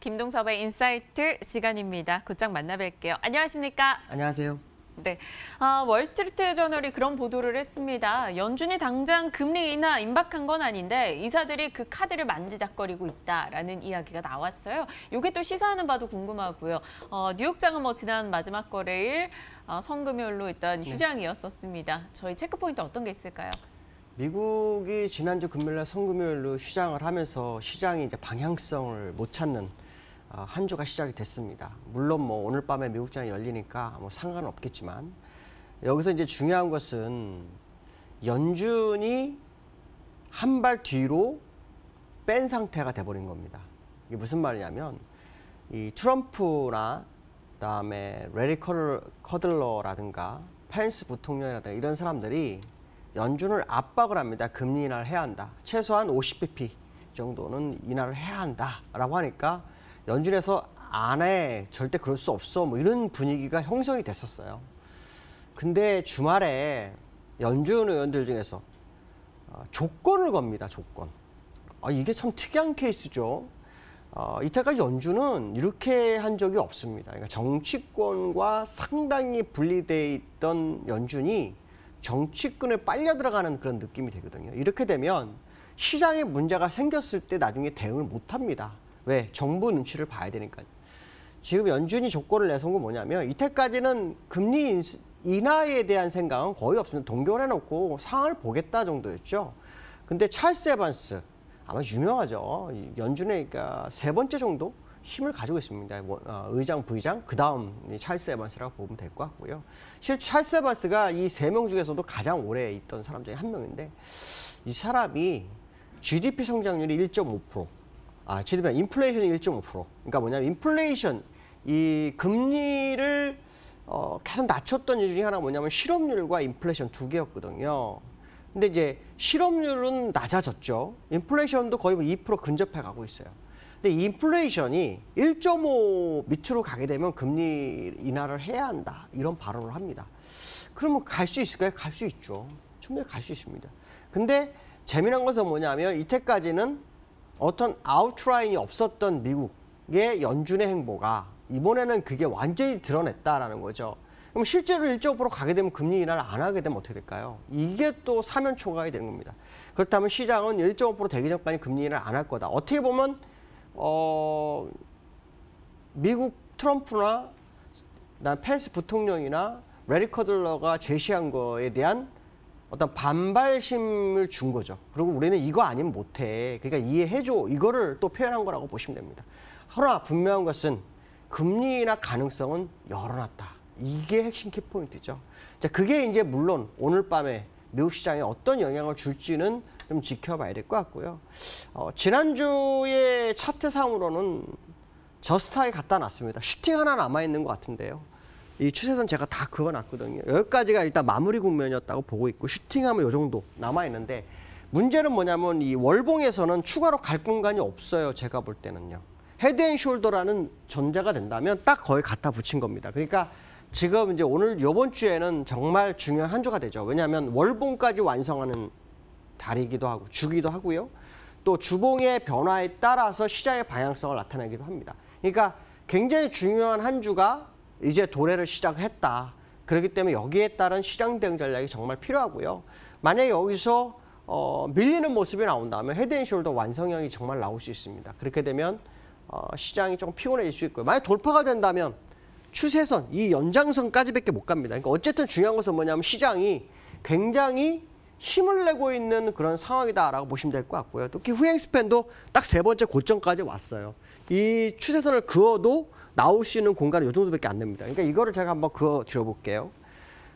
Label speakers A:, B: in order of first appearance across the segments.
A: 김동섭의 인사이트 시간입니다. 곧장 만나뵐게요. 안녕하십니까? 안녕하세요. 네, 아, 월스트리트 저널이 그런 보도를 했습니다. 연준이 당장 금리 인하 임박한 건 아닌데 이사들이 그 카드를 만지작거리고 있다라는 이야기가 나왔어요. 이게 또 시사하는 바도 궁금하고요. 어, 뉴욕장은 뭐 지난 마지막 거래일 어, 성금요일로 있던 네. 휴장이었었습니다. 저희 체크포인트 어떤 게 있을까요?
B: 미국이 지난주 금요일날 성금요일로 휴장을 하면서 시장이 이제 방향성을 못 찾는 어, 한 주가 시작이 됐습니다. 물론 뭐 오늘 밤에 미국장이 열리니까 뭐 상관없겠지만 여기서 이제 중요한 것은 연준이 한 발 뒤로 뺀 상태가 돼버린 겁니다. 이게 무슨 말이냐면 이 트럼프나 그다음에 레리 커들러라든가 펜스 부통령이라든가 이런 사람들이 연준을 압박을 합니다. 금리 인하를 해야 한다. 최소한 50bp 정도는 인하를 해야 한다라고 하니까 연준에서 안 해. 절대 그럴 수 없어. 뭐 이런 분위기가 형성이 됐었어요. 근데 주말에 연준 의원들 중에서 어, 조건을 겁니다. 조건. 아, 이게 참 특이한 케이스죠. 어, 이때까지 연준은 이렇게 한 적이 없습니다. 그러니까 정치권과 상당히 분리돼 있던 연준이 정치권에 빨려 들어가는 그런 느낌이 되거든요. 이렇게 되면 시장에 문제가 생겼을 때 나중에 대응을 못 합니다. 왜? 정부 눈치를 봐야 되니까 지금 연준이 조건을 내선 건 뭐냐면 이때까지는 금리 인하에 대한 생각은 거의 없습니다. 동결해 놓고 상황을 보겠다 정도였죠. 근데 찰스 에반스 아마 유명하죠. 연준의 그러니까 세 번째 정도 힘을 가지고 있습니다. 뭐, 어, 의장, 부의장, 그 다음 찰스 에반스라고 보면 될 것 같고요. 실 찰스 에반스가 이 세 명 중에서도 가장 오래 있던 사람 중에 한 명인데 이 사람이 GDP 성장률이 1.5%, 아, GDP 인플레이션이 1.5%. 그러니까 뭐냐면 인플레이션 이 금리를 어, 계속 낮췄던 이유 중에 하나가 뭐냐면 실업률과 인플레이션 두 개였거든요. 근데 이제 실업률은 낮아졌죠. 인플레이션도 거의 뭐2% 근접해 가고 있어요. 근데 인플레이션이 1.5 밑으로 가게 되면 금리 인하를 해야 한다. 이런 발언을 합니다. 그러면 갈 수 있을까요? 갈 수 있죠. 충분히 갈 수 있습니다. 근데 재미난 것은 뭐냐면 이때까지는 어떤 아웃라인이 없었던 미국의 연준의 행보가 이번에는 그게 완전히 드러냈다라는 거죠. 그럼 실제로 일적으로 가게 되면 금리 인하를 안 하게 되면 어떻게 될까요? 이게 또 사면 초과가 되는 겁니다. 그렇다면 시장은 1.5% 대기 전까지 금리 인하를 안 할 거다. 어떻게 보면 어 미국 트럼프나 난 펜스 부통령이나 레리 커들러가 제시한 거에 대한 어떤 반발심을 준 거죠. 그리고 우리는 이거 아니면 못해. 그러니까 이해해줘. 이거를 또 표현한 거라고 보시면 됩니다. 하나 분명한 것은 금리나 가능성은 열어놨다. 이게 핵심 키포인트죠. 자, 그게 이제 물론 오늘 밤에 미국 시장에 어떤 영향을 줄지는 좀 지켜봐야 될 것 같고요. 어, 지난주에 차트상으로는 저스타에 갖다 놨습니다. 슈팅 하나 남아있는 것 같은데요. 이 추세선 제가 다 그어놨거든요. 여기까지가 일단 마무리 국면이었다고 보고 있고 슈팅하면 이 정도 남아 있는데 문제는 뭐냐면 이 월봉에서는 추가로 갈 공간이 없어요. 제가 볼 때는요. 헤드앤숄더라는 전제가 된다면 딱 거의 갖다 붙인 겁니다. 그러니까 지금 이제 오늘 요번 주에는 정말 중요한 한 주가 되죠. 왜냐하면 월봉까지 완성하는 자리이기도 하고 주기도 하고요. 또 주봉의 변화에 따라서 시장의 방향성을 나타내기도 합니다. 그러니까 굉장히 중요한 한 주가 이제 도래를 시작했다. 그렇기 때문에 여기에 따른 시장 대응 전략이 정말 필요하고요. 만약에 여기서 어, 밀리는 모습이 나온다면 헤드앤숄더 완성형이 정말 나올 수 있습니다. 그렇게 되면 어, 시장이 조금 피곤해질 수 있고요. 만약 돌파가 된다면 추세선, 이 연장선까지밖에 못 갑니다. 그러니까 어쨌든 중요한 것은 뭐냐면 시장이 굉장히 힘을 내고 있는 그런 상황이다라고 보시면 될 것 같고요. 특히 후행 스팬도 딱 세 번째 고점까지 왔어요. 이 추세선을 그어도 나올 수 있는 공간이 이 정도밖에 안 됩니다. 그러니까 이거를 제가 한번 그어 드려볼게요.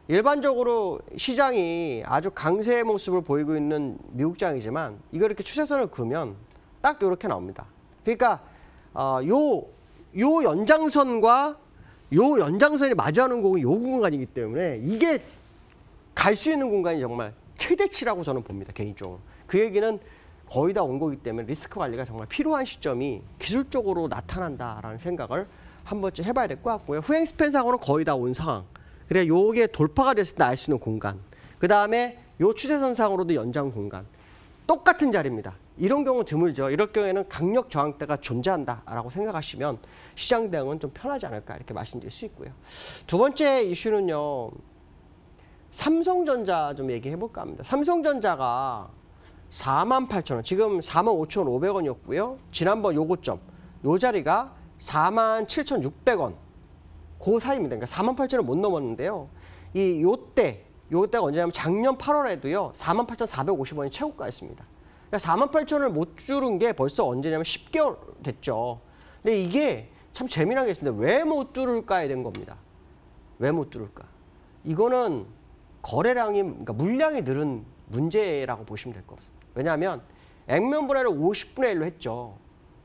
B: 일반적으로 시장이 아주 강세의 모습을 보이고 있는 미국장이지만 이거 이렇게 추세선을 그으면 딱 이렇게 나옵니다. 그러니까 어, 요, 요 연장선과 요 연장선이 맞이하는공은요 공간이기 때문에 이게 갈 수 있는 공간이 정말 최대치라고 저는 봅니다. 개인적으로. 그 얘기는 거의 다 온 거기 때문에 리스크 관리가 정말 필요한 시점이 기술적으로 나타난다라는 생각을 한 번쯤 해봐야 될 것 같고요. 후행 스팬상으로 거의 다 온 상황. 그래 요게 돌파가 됐을 때 알 수 있는 공간. 그 다음에 요 추세선상으로도 연장 공간. 똑같은 자리입니다. 이런 경우 드물죠. 이럴 경우에는 강력 저항대가 존재한다라고 생각하시면 시장 대응은 좀 편하지 않을까 이렇게 말씀드릴 수 있고요. 두 번째 이슈는요. 삼성전자 좀 얘기해 볼까 합니다. 삼성전자가 48,000원, 지금 45,500원이었고요. 지난번 요고점, 요 자리가 4 7,600원 그 사이입니다. 그러니까 4만 8천을 못 넘었는데요. 이 요때 요때가 언제냐면 작년 8월에도요 48,450원이 최고가였습니다. 그러니까 48,000원을 못 줄은 게 벌써 언제냐면 10개월 됐죠. 근데 이게 참 재미난 게 있습니다. 왜 못 줄을까에 된 겁니다. 왜 못 줄을까? 이거는 거래량이 그러니까 물량이 늘은 문제라고 보시면 될 것 같습니다. 왜냐하면 액면 분할을 50분의 1로 했죠.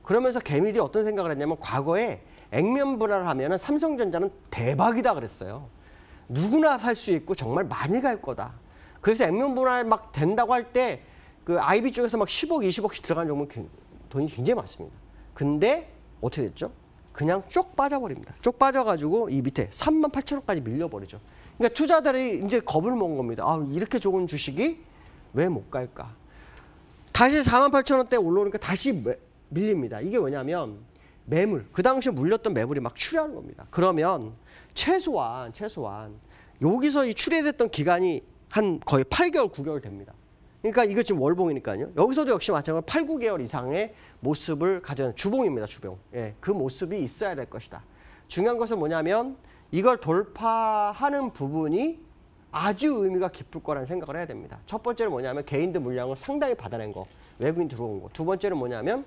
B: 그러면서 개미들이 어떤 생각을 했냐면 과거에 액면 분할을 하면 삼성전자는 대박이다 그랬어요. 누구나 살 수 있고 정말 많이 갈 거다. 그래서 액면 분할 막 된다고 할 때 그 IB 쪽에서 막 10억, 20억씩 들어간 종목 그 돈이 굉장히 많습니다. 근데 어떻게 됐죠? 그냥 쭉 빠져버립니다. 쭉 빠져가지고 이 밑에 3만 8천 원까지 밀려버리죠. 그러니까 투자자들이 이제 겁을 먹은 겁니다. 아, 이렇게 좋은 주식이 왜 못 갈까? 다시 4만 8천 원대 올라오니까 다시 밀립니다. 이게 뭐냐면 매물, 그 당시에 물렸던 매물이 막 출회하는 겁니다. 그러면 최소한, 최소한 여기서 이 출회됐던 기간이 한 거의 8개월, 9개월 됩니다. 그러니까 이거 지금 월봉이니까요. 여기서도 역시 마찬가지로 8, 9개월 이상의 모습을 가져는 주봉입니다. 주봉. 예, 그 모습이 있어야 될 것이다. 중요한 것은 뭐냐면 이걸 돌파하는 부분이 아주 의미가 깊을 거라는 생각을 해야 됩니다. 첫 번째는 뭐냐면 개인들 물량을 상당히 받아낸 거, 외국인 들어온 거. 두 번째는 뭐냐면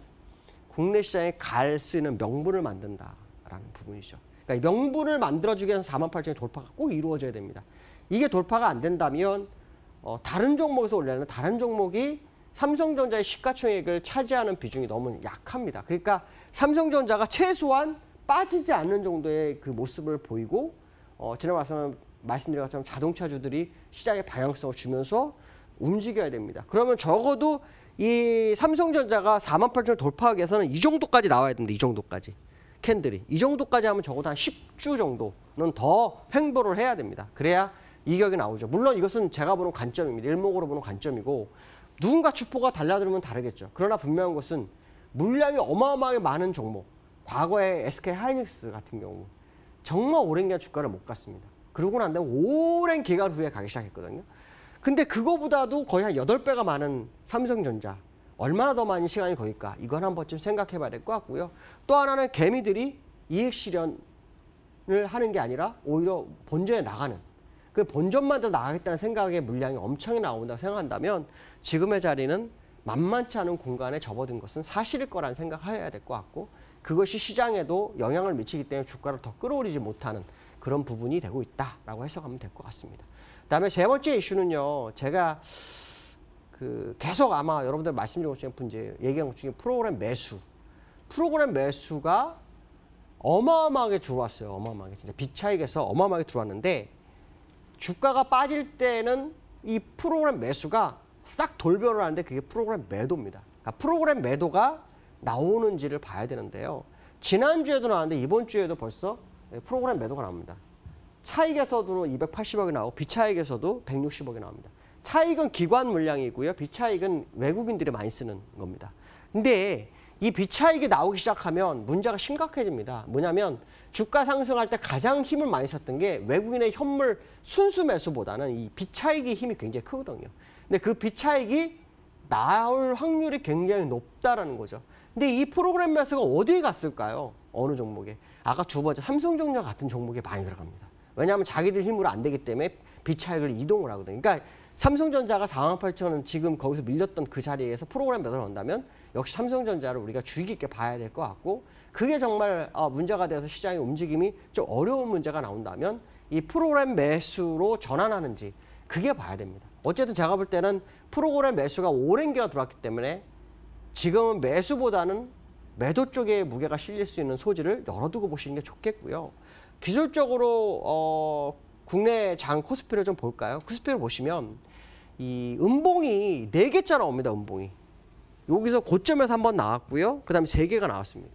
B: 국내 시장에 갈 수 있는 명분을 만든다라는 부분이죠. 그러니까 명분을 만들어주기 위한 4만 8천의 돌파가 꼭 이루어져야 됩니다. 이게 돌파가 안 된다면 어, 다른 종목에서 올라가는 다른 종목이 삼성전자의 시가총액을 차지하는 비중이 너무 약합니다. 그러니까 삼성전자가 최소한 빠지지 않는 정도의 그 모습을 보이고 어, 지난 말씀 말씀드린 것처럼 자동차주들이 시장의 방향성을 주면서 움직여야 됩니다. 그러면 적어도 이 삼성전자가 4만 8천 을 돌파하기 위해서는 이 정도까지 나와야 된다이 정도까지. 캔들이. 이 정도까지 하면 적어도 한 10주 정도는 더 횡보를 해야 됩니다. 그래야 이격이 나오죠. 물론 이것은 제가 보는 관점입니다. 일목으로 보는 관점이고 누군가 축포가 달라들면 다르겠죠. 그러나 분명한 것은 물량이 어마어마하게 많은 종목. 과거에 SK 하이닉스 같은 경우 정말 오랜 기간 주가를 못 갔습니다. 그러고 난 다음에 오랜 기간 후에 가기 시작했거든요. 근데 그거보다도 거의 한 8배가 많은 삼성전자. 얼마나 더많은 시간이 걸릴까? 이건 한 번쯤 생각해 봐야 될 것 같고요. 또 하나는 개미들이 이익 실현을 하는 게 아니라 오히려 본전에 나가는 그 본전만 더 나가겠다는 생각의 물량이 엄청 나온다고 생각한다면 지금의 자리는 만만치 않은 공간에 접어든 것은 사실일 거란 생각해야 될 것 같고 그것이 시장에도 영향을 미치기 때문에 주가를 더 끌어올리지 못하는 그런 부분이 되고 있다라고 해석하면 될 것 같습니다. 다음에 세 번째 이슈는요. 제가 그 계속 아마 여러분들 말씀드리고 싶은 문제 얘기한 것 중에 프로그램 매수. 프로그램 매수가 어마어마하게 들어왔어요. 어마어마하게. 진짜 비차익에서 어마어마하게 들어왔는데 주가가 빠질 때는 이 프로그램 매수가 싹 돌변을 하는데 그게 프로그램 매도입니다. 그러니까 프로그램 매도가 나오는지를 봐야 되는데요. 지난주에도 나왔는데 이번 주에도 벌써 프로그램 매도가 나옵니다. 차익에서도 280억이 나오고 비차익에서도 160억이 나옵니다. 차익은 기관 물량이고요. 비차익은 외국인들이 많이 쓰는 겁니다. 근데 이 비차익이 나오기 시작하면 문제가 심각해집니다. 뭐냐면 주가 상승할 때 가장 힘을 많이 썼던 게 외국인의 현물 순수 매수보다는 이 비차익의 힘이 굉장히 크거든요. 근데 그 비차익이 나올 확률이 굉장히 높다라는 거죠. 근데 이 프로그램 매수가 어디에 갔을까요? 어느 종목에? 아까 두 번째 삼성 종류와 같은 종목에 많이 들어갑니다. 왜냐하면 자기들 힘으로 안 되기 때문에 비차액을 이동을 하거든요. 그러니까 삼성전자가 4만 8천 원 지금 거기서 밀렸던 그 자리에서 프로그램 몇을 한다면 역시 삼성전자를 우리가 주의 깊게 봐야 될 것 같고 그게 정말 어, 문제가 돼서 시장의 움직임이 좀 어려운 문제가 나온다면 이 프로그램 매수로 전환하는지 그게 봐야 됩니다. 어쨌든 제가 볼 때는 프로그램 매수가 오랜 기간 들어왔기 때문에 지금은 매수보다는 매도 쪽에 무게가 실릴 수 있는 소지를 열어두고 보시는 게 좋겠고요. 기술적으로 어, 국내 장 코스피를 좀 볼까요? 코스피를 보시면 이음봉이네개자 나옵니다. 음봉이 여기서 고점에서 한번 나왔고요. 그 다음에 세개가 나왔습니다.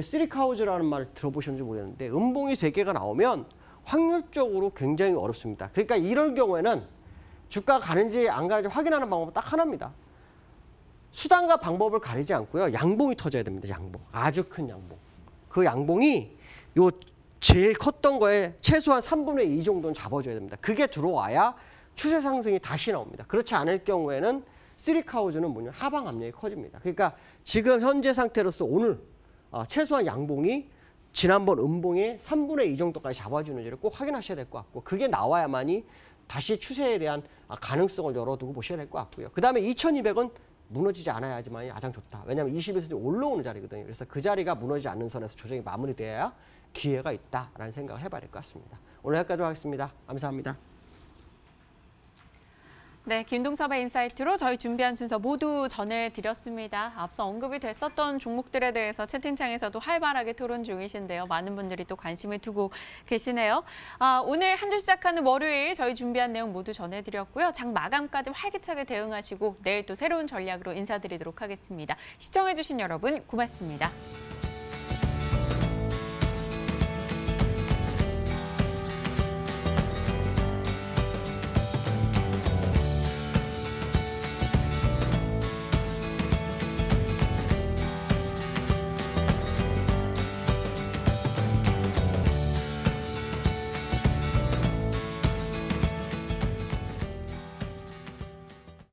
B: 쓰리카우즈라는 말 들어보셨는지 모르겠는데 음봉이세개가 나오면 확률적으로 굉장히 어렵습니다. 그러니까 이런 경우에는 주가 가는지 안 가는지 확인하는 방법은 딱 하나입니다. 수단과 방법을 가리지 않고요. 양봉이 터져야 됩니다. 양봉. 아주 큰 양봉. 그 양봉이 요 제일 컸던 거에 최소한 3분의 2 정도는 잡아줘야 됩니다. 그게 들어와야 추세 상승이 다시 나옵니다. 그렇지 않을 경우에는 쓰리카우즈는 뭐냐 하방 압력이 커집니다. 그러니까 지금 현재 상태로서 오늘 아, 최소한 양봉이 지난번 음봉의 3분의 2 정도까지 잡아주는지를 꼭 확인하셔야 될 것 같고 그게 나와야만이 다시 추세에 대한 아, 가능성을 열어두고 보셔야 될 것 같고요. 그 다음에 2200은 무너지지 않아야지만 가장 좋다. 왜냐하면 21선이 올라오는 자리거든요. 그래서 그 자리가 무너지지 않는 선에서 조정이 마무리돼야 기회가 있다라는 생각을 해봐야 될것 같습니다. 오늘 여기까지 하겠습니다. 감사합니다.
A: 네, 김동섭의 인사이트로 저희 준비한 순서 모두 전해드렸습니다. 앞서 언급이 됐었던 종목들에 대해서 채팅창에서도 활발하게 토론 중이신데요. 많은 분들이 또 관심을 두고 계시네요. 아, 오늘 한 주 시작하는 월요일 저희 준비한 내용 모두 전해드렸고요. 장 마감까지 활기차게 대응하시고 내일 또 새로운 전략으로 인사드리도록 하겠습니다. 시청해주신 여러분 고맙습니다.